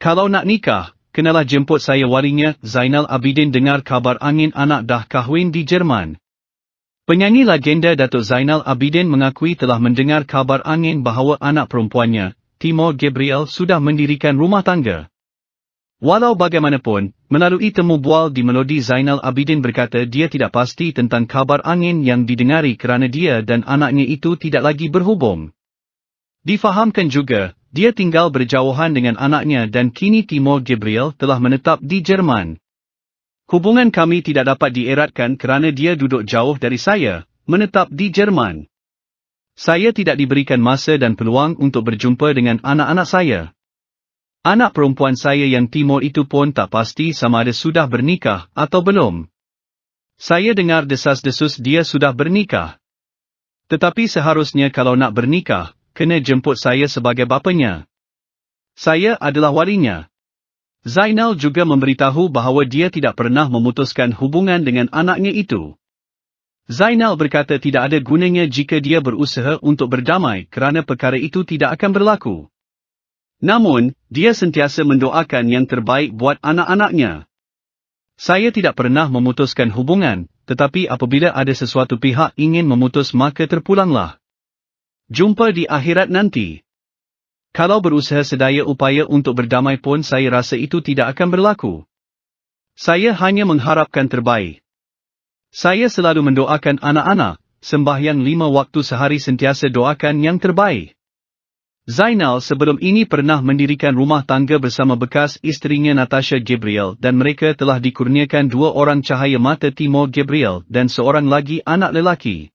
Kalau nak nikah, kenalah jemput saya warinya, Zainal Abidin dengar kabar angin anak dah kahwin di Jerman. Penyanyi legenda Datuk Zainal Abidin mengakui telah mendengar kabar angin bahawa anak perempuannya, Timor Gabriel sudah mendirikan rumah tangga. Walau bagaimanapun, melalui temu bual di Melodi Zainal Abidin berkata dia tidak pasti tentang kabar angin yang didengari kerana dia dan anaknya itu tidak lagi berhubung. Difahamkan juga, dia tinggal berjauhan dengan anaknya dan kini Timo Gabriel telah menetap di Jerman. Hubungan kami tidak dapat dieratkan kerana dia duduk jauh dari saya, menetap di Jerman. Saya tidak diberikan masa dan peluang untuk berjumpa dengan anak-anak saya. Anak perempuan saya yang timur itu pun tak pasti sama ada sudah bernikah atau belum. Saya dengar desas-desus dia sudah bernikah. Tetapi seharusnya kalau nak bernikah, kena jemput saya sebagai bapanya. Saya adalah warinya. Zainal juga memberitahu bahawa dia tidak pernah memutuskan hubungan dengan anaknya itu. Zainal berkata tidak ada gunanya jika dia berusaha untuk berdamai kerana perkara itu tidak akan berlaku. Namun, dia sentiasa mendoakan yang terbaik buat anak-anaknya. Saya tidak pernah memutuskan hubungan, tetapi apabila ada sesuatu pihak ingin memutus maka terpulanglah. Jumpa di akhirat nanti. Kalau berusaha sedaya upaya untuk berdamai pun saya rasa itu tidak akan berlaku. Saya hanya mengharapkan terbaik. Saya selalu mendoakan anak-anak, sembahyang lima waktu sehari sentiasa doakan yang terbaik. Zainal sebelum ini pernah mendirikan rumah tangga bersama bekas isterinya Natasha Gabriel dan mereka telah dikurniakan dua orang cahaya mata Timur Gabriel dan seorang lagi anak lelaki.